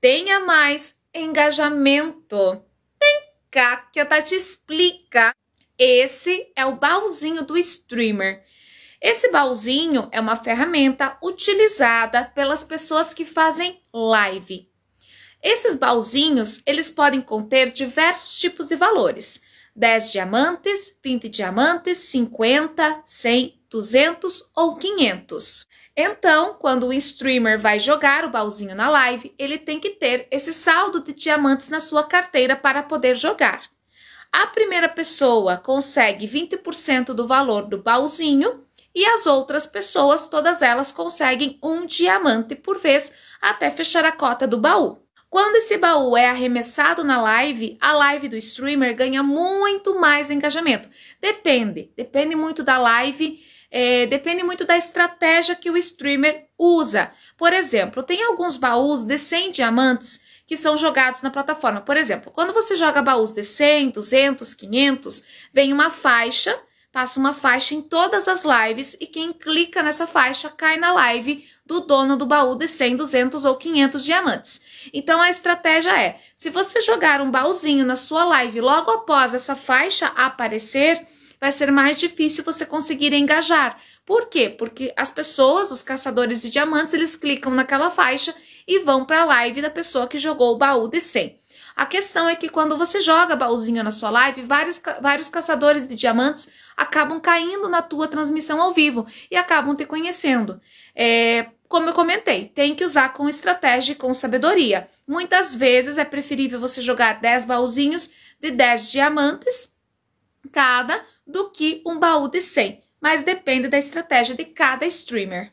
tenha mais engajamento. Vem cá que a Tati tá explica. Esse é o baúzinho do streamer. Esse baúzinho é uma ferramenta utilizada pelas pessoas que fazem live. Esses baúzinhos, eles podem conter diversos tipos de valores. 10 diamantes, 20 diamantes, 50, 100 200 ou 500. Então, quando o streamer vai jogar o baúzinho na live, ele tem que ter esse saldo de diamantes na sua carteira para poder jogar. A primeira pessoa consegue 20% do valor do baúzinho e as outras pessoas, todas elas, conseguem um diamante por vez até fechar a cota do baú. Quando esse baú é arremessado na live, a live do streamer ganha muito mais engajamento. Depende, depende muito da live é, depende muito da estratégia que o streamer usa. Por exemplo, tem alguns baús de 100 diamantes que são jogados na plataforma. Por exemplo, quando você joga baús de 100, 200, 500, vem uma faixa, passa uma faixa em todas as lives e quem clica nessa faixa cai na live do dono do baú de 100, 200 ou 500 diamantes. Então a estratégia é, se você jogar um baúzinho na sua live logo após essa faixa aparecer, vai ser mais difícil você conseguir engajar. Por quê? Porque as pessoas, os caçadores de diamantes, eles clicam naquela faixa e vão para a live da pessoa que jogou o baú de 100. A questão é que quando você joga baúzinho na sua live, vários, vários caçadores de diamantes acabam caindo na tua transmissão ao vivo e acabam te conhecendo. É, como eu comentei, tem que usar com estratégia e com sabedoria. Muitas vezes é preferível você jogar 10 baúzinhos de 10 diamantes cada do que um baú de 100, mas depende da estratégia de cada streamer.